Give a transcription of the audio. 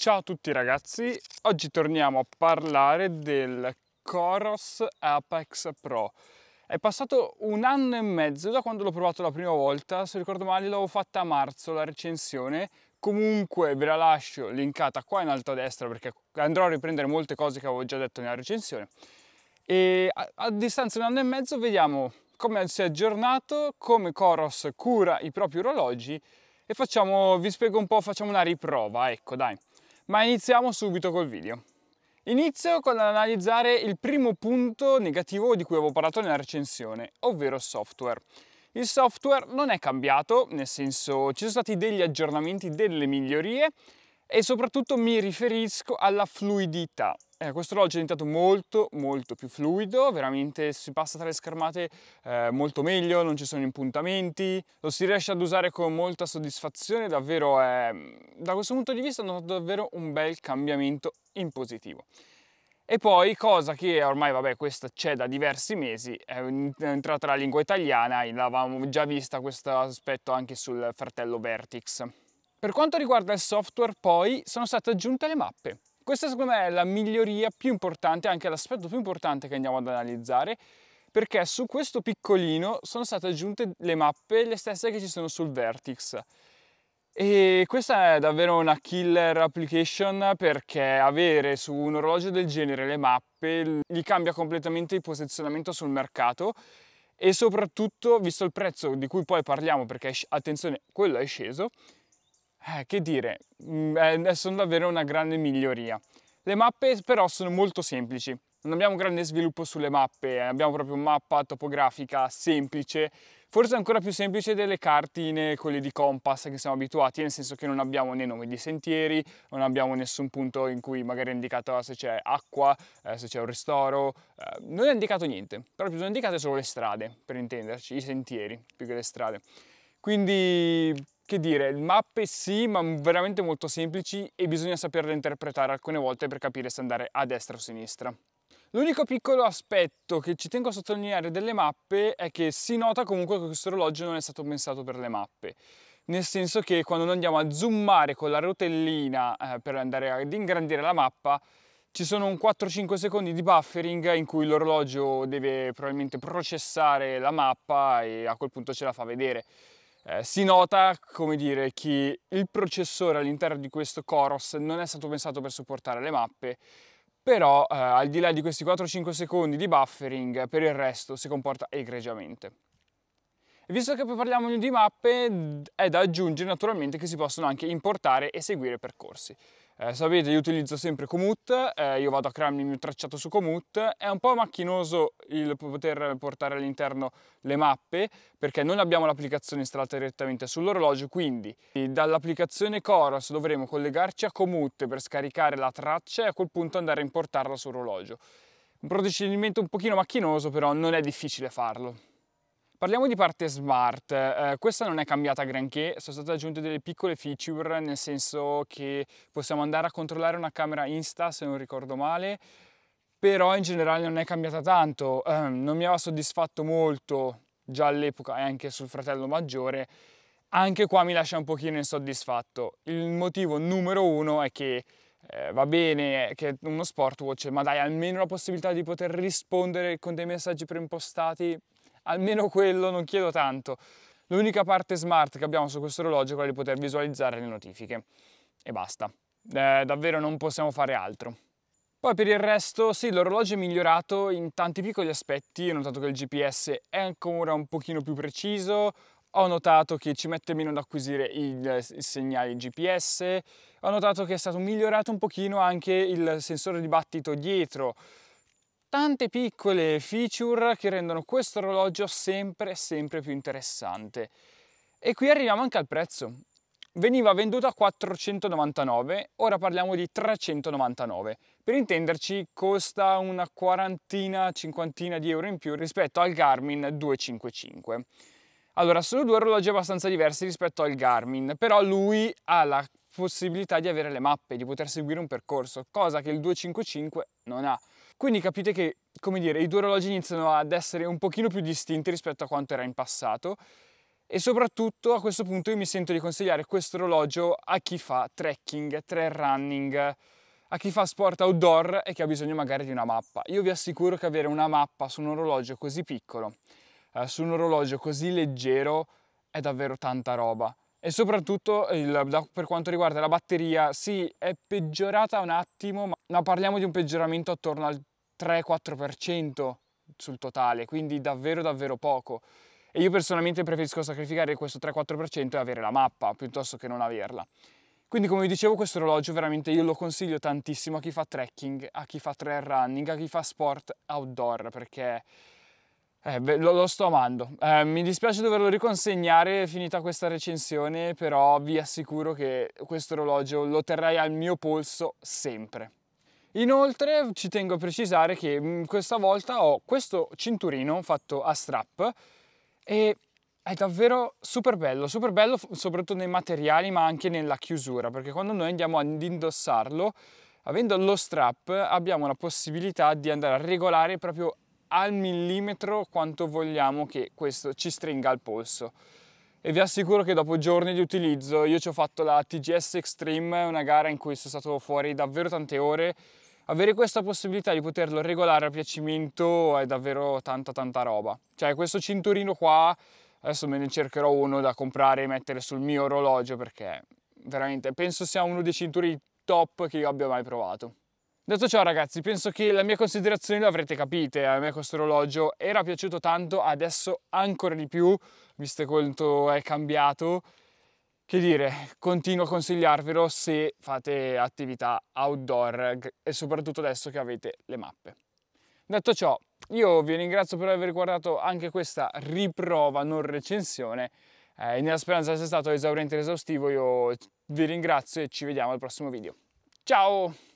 Ciao a tutti ragazzi, oggi torniamo a parlare del Coros Apex Pro. È passato un anno e mezzo da quando l'ho provato la prima volta, se ricordo male l'avevo fatta a marzo la recensione, comunque ve la lascio linkata qua in alto a destra perché andrò a riprendere molte cose che avevo già detto nella recensione. E a, a distanza di un anno e mezzo vediamo come si è aggiornato, come Coros cura i propri orologi e facciamo, vi spiego un po', facciamo una riprova, ecco dai. Ma iniziamo subito col video. Inizio con l'analizzare il primo punto negativo di cui avevo parlato nella recensione, ovvero il software. Il software non è cambiato, nel senso ci sono stati degli aggiornamenti, delle migliorie e soprattutto mi riferisco alla fluidità. Eh, questo orologio è diventato molto molto più fluido, veramente si passa tra le schermate eh, molto meglio, non ci sono impuntamenti, lo si riesce ad usare con molta soddisfazione, davvero è, ehm, da questo punto di vista è notato davvero un bel cambiamento in positivo. E poi, cosa che ormai, vabbè, questa c'è da diversi mesi, è entrata la lingua italiana, e l'avevamo già vista questo aspetto anche sul fratello Vertix. Per quanto riguarda il software, poi, sono state aggiunte le mappe. Questa secondo me è la miglioria più importante, anche l'aspetto più importante che andiamo ad analizzare, perché su questo piccolino sono state aggiunte le mappe, le stesse che ci sono sul Vertix. E questa è davvero una killer application perché avere su un orologio del genere le mappe gli cambia completamente il posizionamento sul mercato e soprattutto, visto il prezzo di cui poi parliamo, perché attenzione, quello è sceso, eh, che dire, mm, eh, sono davvero una grande miglioria. Le mappe però sono molto semplici, non abbiamo un grande sviluppo sulle mappe, eh, abbiamo proprio mappa topografica semplice, forse ancora più semplice delle cartine, quelle di Compass che siamo abituati, nel senso che non abbiamo né nomi di sentieri, non abbiamo nessun punto in cui magari è indicato se c'è acqua, eh, se c'è un ristoro, eh, non è indicato niente, però sono indicate solo le strade, per intenderci, i sentieri più che le strade. Quindi che dire, mappe sì, ma veramente molto semplici e bisogna saperle interpretare alcune volte per capire se andare a destra o a sinistra. L'unico piccolo aspetto che ci tengo a sottolineare delle mappe è che si nota comunque che questo orologio non è stato pensato per le mappe. Nel senso che quando noi andiamo a zoomare con la rotellina eh, per andare ad ingrandire la mappa, ci sono un 4-5 secondi di buffering in cui l'orologio deve probabilmente processare la mappa e a quel punto ce la fa vedere. Eh, si nota, come dire, che il processore all'interno di questo Coros non è stato pensato per supportare le mappe, però eh, al di là di questi 4-5 secondi di buffering, per il resto si comporta egregiamente. visto che poi parliamo di mappe, è da aggiungere naturalmente che si possono anche importare e seguire percorsi. Eh, sapete, io utilizzo sempre Komoot, eh, io vado a crearmi il mio tracciato su Komoot, è un po' macchinoso il poter portare all'interno le mappe perché non abbiamo l'applicazione installata direttamente sull'orologio, quindi dall'applicazione Chorus dovremo collegarci a Komoot per scaricare la traccia e a quel punto andare a importarla sull'orologio. Un procedimento un pochino macchinoso però non è difficile farlo. Parliamo di parte smart, eh, questa non è cambiata granché, sono state aggiunte delle piccole feature nel senso che possiamo andare a controllare una camera Insta se non ricordo male, però in generale non è cambiata tanto, eh, non mi aveva soddisfatto molto già all'epoca e anche sul fratello maggiore, anche qua mi lascia un pochino insoddisfatto. Il motivo numero uno è che eh, va bene eh, che è uno smartwatch, ma dai almeno la possibilità di poter rispondere con dei messaggi preimpostati almeno quello, non chiedo tanto. L'unica parte smart che abbiamo su questo orologio è quella di poter visualizzare le notifiche. E basta. Eh, davvero non possiamo fare altro. Poi per il resto, sì, l'orologio è migliorato in tanti piccoli aspetti. Ho notato che il GPS è ancora un pochino più preciso, ho notato che ci mette meno ad acquisire i segnali GPS, ho notato che è stato migliorato un pochino anche il sensore di battito dietro, tante piccole feature che rendono questo orologio sempre sempre più interessante. E qui arriviamo anche al prezzo. Veniva venduto a 499, ora parliamo di 399. Per intenderci costa una quarantina, cinquantina di euro in più rispetto al Garmin 255. Allora, sono due orologi abbastanza diversi rispetto al Garmin, però lui ha la possibilità di avere le mappe, di poter seguire un percorso, cosa che il 255 non ha. Quindi capite che, come dire, i due orologi iniziano ad essere un pochino più distinti rispetto a quanto era in passato e soprattutto a questo punto io mi sento di consigliare questo orologio a chi fa trekking, trail running, a chi fa sport outdoor e che ha bisogno magari di una mappa. Io vi assicuro che avere una mappa su un orologio così piccolo, eh, su un orologio così leggero, è davvero tanta roba. E soprattutto il, da, per quanto riguarda la batteria, sì, è peggiorata un attimo, ma ma parliamo di un peggioramento attorno al 3-4% sul totale, quindi davvero davvero poco. E io personalmente preferisco sacrificare questo 3-4% e avere la mappa piuttosto che non averla. Quindi come vi dicevo questo orologio veramente io lo consiglio tantissimo a chi fa trekking, a chi fa trail running, a chi fa sport outdoor perché eh, lo, lo, sto amando. Eh, mi dispiace doverlo riconsegnare finita questa recensione però vi assicuro che questo orologio lo terrei al mio polso sempre. Inoltre ci tengo a precisare che mm, questa volta ho questo cinturino fatto a strap e è davvero super bello, super bello soprattutto nei materiali ma anche nella chiusura perché quando noi andiamo ad indossarlo avendo lo strap abbiamo la possibilità di andare a regolare proprio al millimetro quanto vogliamo che questo ci stringa al polso e vi assicuro che dopo giorni di utilizzo io ci ho fatto la TGS Extreme, una gara in cui sono stato fuori davvero tante ore. Avere questa possibilità di poterlo regolare a piacimento è davvero tanta tanta roba. Cioè questo cinturino qua, adesso me ne cercherò uno da comprare e mettere sul mio orologio perché veramente penso sia uno dei cinturini top che io abbia mai provato. Detto ciò ragazzi, penso che la mia considerazione avrete capite, a me questo orologio era piaciuto tanto, adesso ancora di più, visto quanto è cambiato. Che dire, continuo a consigliarvelo se fate attività outdoor e soprattutto adesso che avete le mappe. Detto ciò, io vi ringrazio per aver guardato anche questa riprova, non recensione, eh, nella speranza di essere stato esauriente ed esaustivo io vi ringrazio e ci vediamo al prossimo video. Ciao!